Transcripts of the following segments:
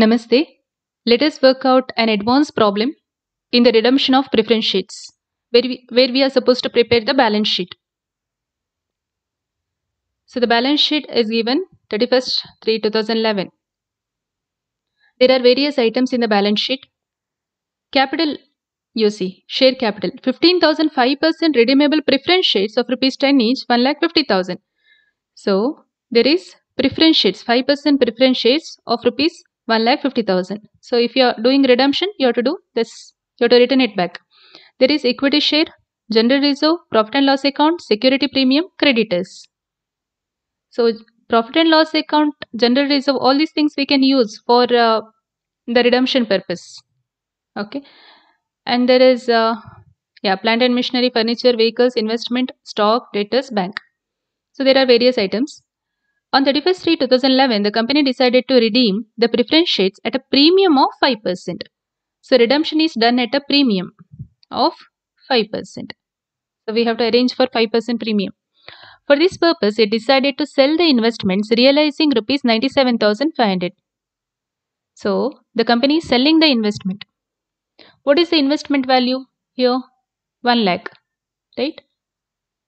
Namaste. Let us work out an advanced problem in the redemption of preference sheets, where we, where we are supposed to prepare the balance sheet. So the balance sheet is given 31st 3 2011. There are various items in the balance sheet. Capital you see share capital 15000 5% redeemable preference shares of rupees 10 each 150000 so there is preference shares 5% preference shares of rupees one lakh fifty thousand. So if you are doing redemption, you have to do this. You have to return it back. There is equity share, general reserve, profit and loss account, security premium, creditors. So profit and loss account, general reserve, all these things we can use for uh, the redemption purpose. Okay, and there is uh, yeah plant and machinery, furniture, vehicles, investment, stock, debtors, bank. So there are various items. On 31st 3, 2011, the company decided to redeem the preference shares at a premium of 5%. So redemption is done at a premium of 5%. So we have to arrange for 5% premium. For this purpose, it decided to sell the investments realizing rupees 97,500. So the company is selling the investment. What is the investment value here? 1 lakh, right?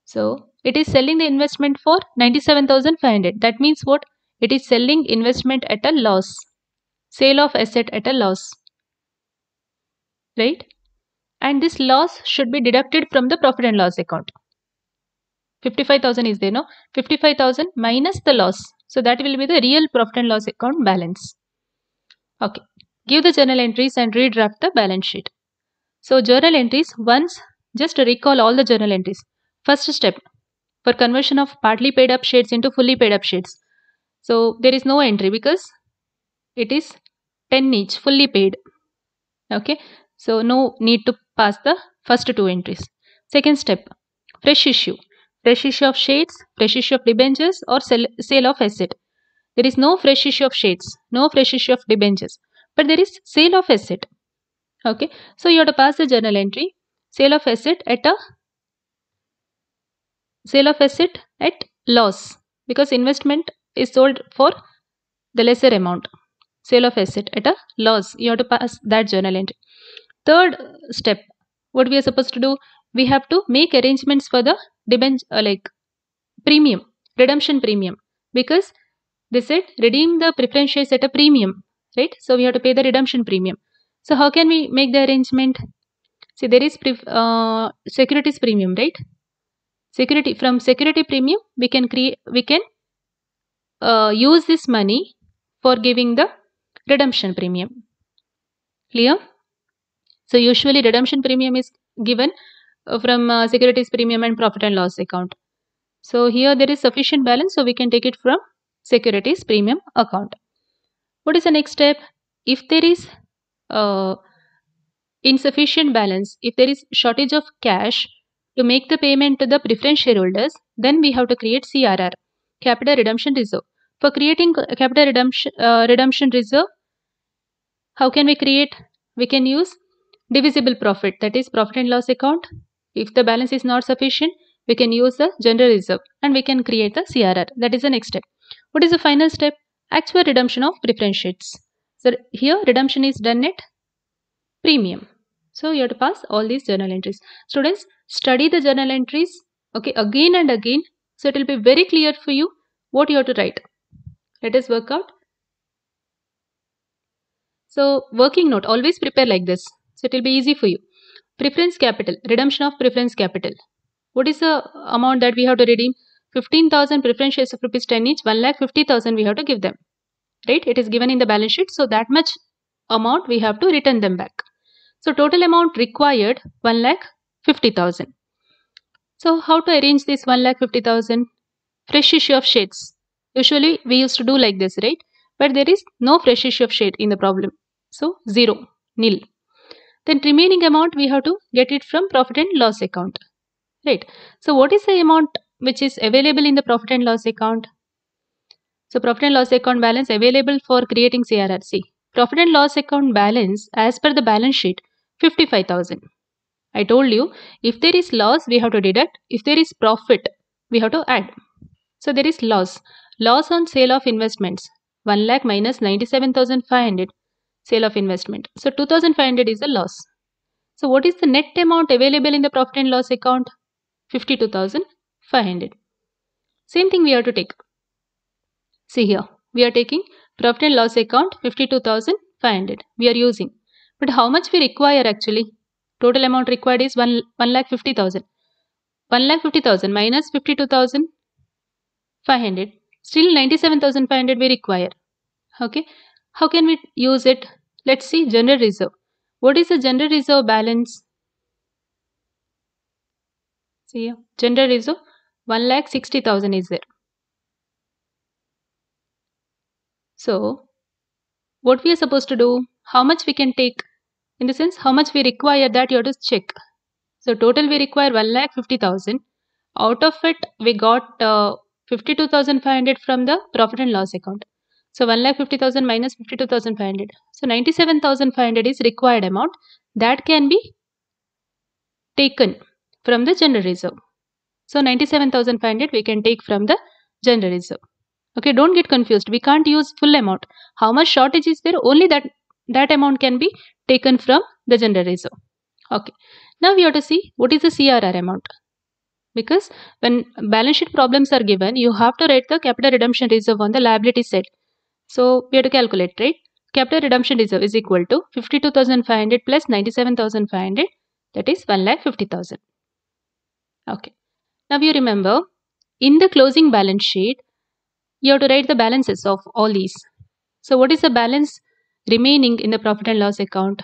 So it is selling the investment for 97500 that means what it is selling investment at a loss sale of asset at a loss right and this loss should be deducted from the profit and loss account 55000 is there no 55000 minus the loss so that will be the real profit and loss account balance okay give the journal entries and redraft the balance sheet so journal entries once just recall all the journal entries first step for conversion of partly paid up shares into fully paid up shares. So there is no entry because it is 10 each fully paid. Okay. So no need to pass the first two entries. Second step, fresh issue. Fresh issue of shares, fresh issue of debentures or sell, sale of asset. There is no fresh issue of shares, no fresh issue of debentures. But there is sale of asset. Okay. So you have to pass the journal entry sale of asset at a sale of asset at loss because investment is sold for the lesser amount sale of asset at a loss you have to pass that journal entry third step what we are supposed to do we have to make arrangements for the debenture uh, like premium redemption premium because they said redeem the preference shares at a premium right so we have to pay the redemption premium so how can we make the arrangement see there is uh, securities premium right security from security premium we can create we can uh, use this money for giving the redemption premium clear so usually redemption premium is given uh, from uh, securities premium and profit and loss account so here there is sufficient balance so we can take it from securities premium account what is the next step if there is uh, insufficient balance if there is shortage of cash to make the payment to the preference shareholders, then we have to create CRR, Capital Redemption Reserve. For creating uh, Capital Redemption, uh, redemption Reserve, how can we create? We can use divisible profit, that is profit and loss account. If the balance is not sufficient, we can use the general reserve and we can create the CRR. That is the next step. What is the final step? Actual redemption of preference shares. So here redemption is done at premium. So you have to pass all these journal entries. Students, study the journal entries, okay, again and again. So it will be very clear for you what you have to write. Let us work out. So working note, always prepare like this. So it will be easy for you. Preference capital, redemption of preference capital. What is the amount that we have to redeem? 15,000 preference shares of rupees 10 each, 1 lakh 50,000 we have to give them. Right? It is given in the balance sheet. So that much amount we have to return them back. So total amount required 1 lakh 50,000. So how to arrange this 1 lakh 50,000? Fresh issue of shades. Usually we used to do like this, right? But there is no fresh issue of shade in the problem. So 0, nil. Then remaining amount we have to get it from profit and loss account. Right. So what is the amount which is available in the profit and loss account? So profit and loss account balance available for creating CRRC. Profit and loss account balance as per the balance sheet 55000 i told you if there is loss we have to deduct if there is profit we have to add so there is loss loss on sale of investments 1 lakh minus 97500 sale of investment so 2500 is the loss so what is the net amount available in the profit and loss account 52500 same thing we have to take see here we are taking profit and loss account 52500 we are using but how much we require actually? Total amount required is 1, 1 lakh 50,000. 1 lakh 50,000 minus 52,500. Still 97,500 we require. Okay. How can we use it? Let's see general reserve. What is the general reserve balance? See General reserve 1 lakh 60,000 is there. So, what we are supposed to do? How much we can take? in the sense how much we require that you have to check so total we require 1 lakh 50000 out of it we got uh, 52500 from the profit and loss account so 1 lakh 50000 minus 52500 so 97500 is required amount that can be taken from the general reserve so 97500 we can take from the general reserve okay don't get confused we can't use full amount how much shortage is there only that that amount can be taken from the general reserve. Okay. Now we have to see what is the CRR amount. Because when balance sheet problems are given, you have to write the capital redemption reserve on the liability side. So we have to calculate, right? Capital redemption reserve is equal to 52,500 plus 97,500 that is 1,50,000. Okay. Now you remember in the closing balance sheet, you have to write the balances of all these. So what is the balance remaining in the profit and loss account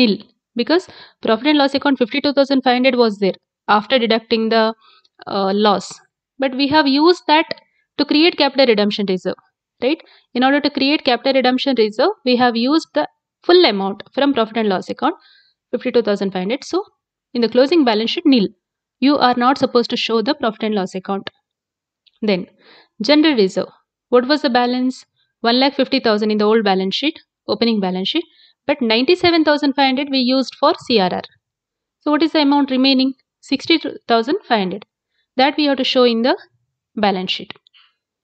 nil because profit and loss account 52500 was there after deducting the uh, loss but we have used that to create capital redemption reserve right in order to create capital redemption reserve we have used the full amount from profit and loss account 52500 so in the closing balance sheet nil you are not supposed to show the profit and loss account then general reserve what was the balance one lakh fifty thousand in the old balance sheet, opening balance sheet, but 97,500 we used for CRR. So what is the amount remaining? 60,500. That we have to show in the balance sheet,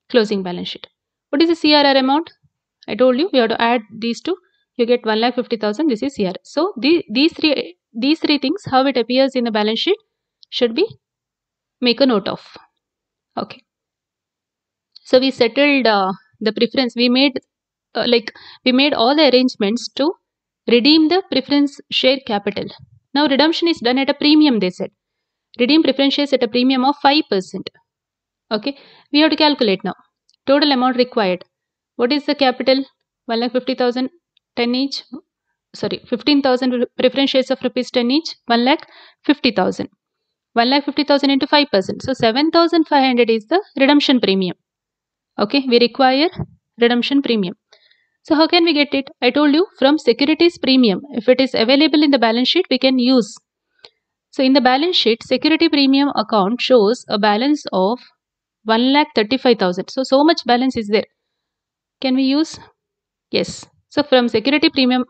closing balance sheet. What is the CRR amount? I told you we have to add these two. You get one lakh fifty thousand. This is here. So the, these three these three things, how it appears in the balance sheet, should be make a note of. Okay. So we settled uh, the preference we made uh, like we made all the arrangements to redeem the preference share capital now redemption is done at a premium they said redeem preference shares at a premium of 5% okay we have to calculate now total amount required what is the capital 150000 10 each sorry 15000 preference shares of rupees 10 each 1 lakh 50000 1 lakh 50000 into 5% so 7500 is the redemption premium okay we require redemption premium so how can we get it i told you from securities premium if it is available in the balance sheet we can use so in the balance sheet security premium account shows a balance of 1,35,000 so so much balance is there can we use yes so from security premium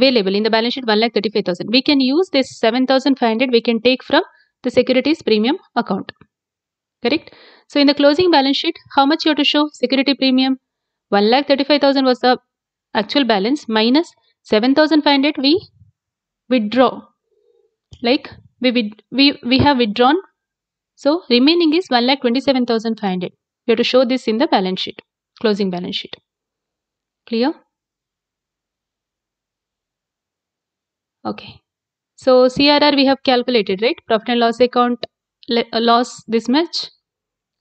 available in the balance sheet 1,35,000 we can use this 7,500 we can take from the securities premium account correct? So in the closing balance sheet, how much you have to show? Security premium, 1,35,000 was the actual balance minus 7,500 we withdraw. Like we, we, we have withdrawn. So remaining is 1,27,500. You have to show this in the balance sheet, closing balance sheet. Clear? Okay. So CRR we have calculated, right? Profit and loss account uh, loss this much.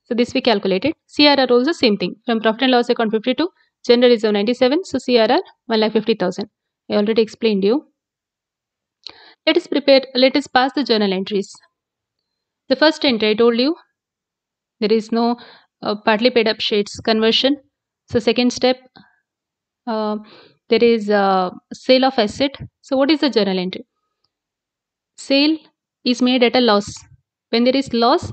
So this we calculated. CRR also same thing. From profit and loss account 52, general reserve 97. So CRR 1,50,000. I already explained you. Let us prepare, let us pass the journal entries. The first entry I told you, there is no uh, partly paid up shares conversion. So second step, uh, there is uh, sale of asset. So what is the journal entry? Sale is made at a loss when there is loss,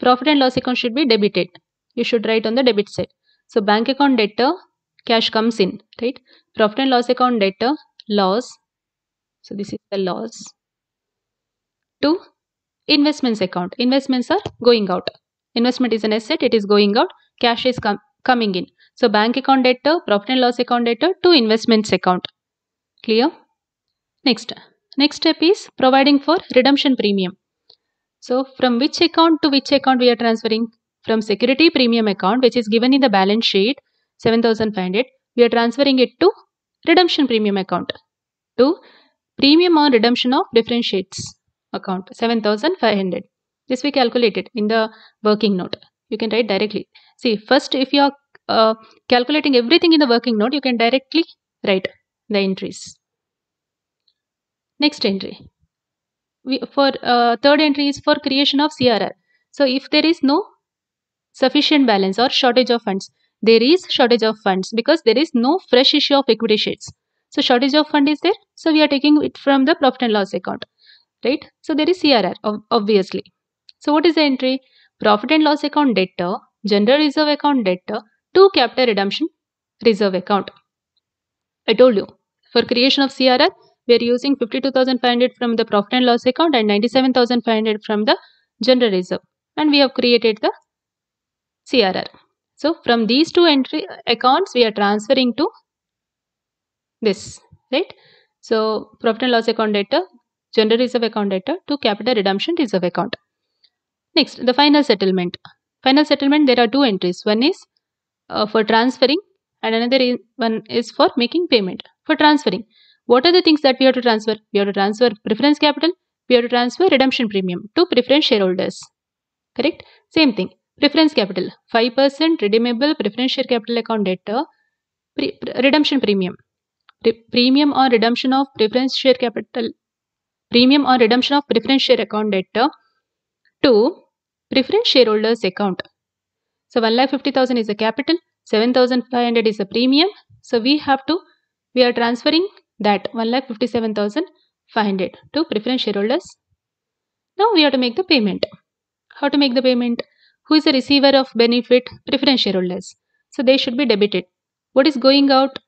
profit and loss account should be debited. You should write on the debit side. So bank account debtor, cash comes in, right? Profit and loss account debtor, loss. So this is the loss. To investments account. Investments are going out. Investment is an asset, it is going out. Cash is com coming in. So bank account debtor, profit and loss account debtor to investments account. Clear? Next. Next step is providing for redemption premium. So from which account to which account we are transferring? From security premium account which is given in the balance sheet 7500 we are transferring it to redemption premium account to premium on redemption of differentiates account 7500 this we calculated in the working note you can write directly see first if you are uh, calculating everything in the working note you can directly write the entries next entry for uh, third entry is for creation of crr so if there is no sufficient balance or shortage of funds there is shortage of funds because there is no fresh issue of equity shares so shortage of fund is there so we are taking it from the profit and loss account right so there is crr obviously so what is the entry profit and loss account debtor general reserve account debtor to capital redemption reserve account i told you for creation of crr we are using 52,500 from the profit and loss account and 97,500 from the general reserve. And we have created the CRR. So from these two entry uh, accounts, we are transferring to this, right? So profit and loss account data, general reserve account data to capital redemption reserve account. Next, the final settlement. Final settlement, there are two entries. One is uh, for transferring and another one is for making payment. For transferring, what are the things that we have to transfer? We have to transfer preference capital, we have to transfer redemption premium to preference shareholders. Correct? Same thing. Preference capital 5% redeemable preference share capital account debtor pre redemption premium. Pre premium on redemption of preference share capital premium on redemption of preference share account debtor to preference shareholders account. So 1,50,000 is the capital, 7,500 is the premium. So we have to, we are transferring that 1,57,500 to preference shareholders. Now we have to make the payment. How to make the payment? Who is the receiver of benefit? Preference shareholders. So they should be debited. What is going out?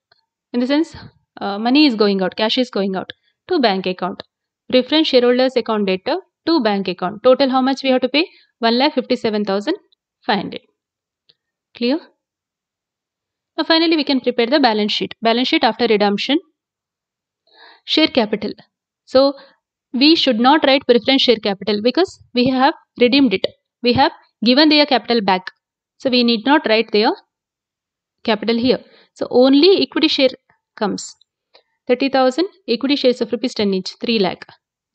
In the sense, uh, money is going out, cash is going out to bank account. Preference shareholders account data to bank account. Total how much we have to pay? 1,57,500. Clear? Now finally we can prepare the balance sheet. Balance sheet after redemption share capital. So we should not write preference share capital because we have redeemed it. We have given their capital back. So we need not write their capital here. So only equity share comes. 30,000 equity shares of rupees 10 each, 3 lakh.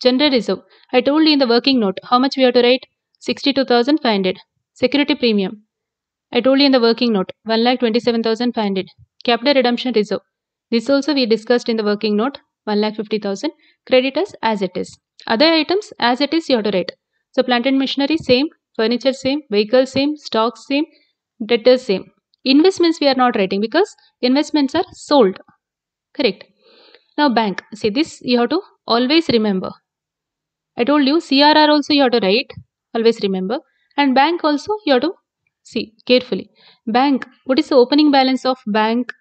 General reserve. I told you in the working note how much we have to write 62,500. Security premium. I told you in the working note 1 lakh 27,500. Capital redemption reserve. This also we discussed in the working note 1,50,000. Credit us as it is. Other items as it is you have to write. So planted machinery same, furniture same, vehicle same, stock same, debtors same. Investments we are not writing because investments are sold. Correct. Now bank. See this you have to always remember. I told you CRR also you have to write. Always remember. And bank also you have to see carefully. Bank. What is the opening balance of bank?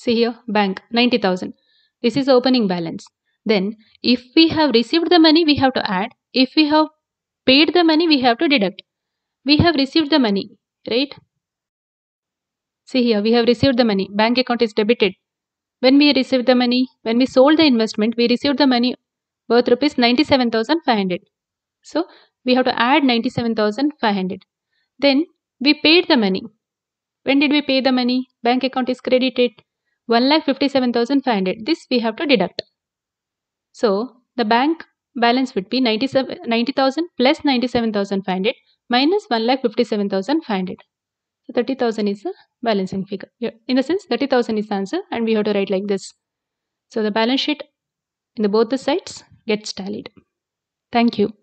See here, bank 90,000. This is opening balance. Then, if we have received the money, we have to add. If we have paid the money, we have to deduct. We have received the money, right? See here, we have received the money. Bank account is debited. When we received the money, when we sold the investment, we received the money worth rupees 97,500. So, we have to add 97,500. Then, we paid the money. When did we pay the money? Bank account is credited. 1,57,500. This we have to deduct. So, the bank balance would be 90,000 90, plus 97,500 minus 1,57,500. So, 30,000 is the balancing figure. In the sense, 30,000 is the answer and we have to write like this. So, the balance sheet in the both the sides gets tallied. Thank you.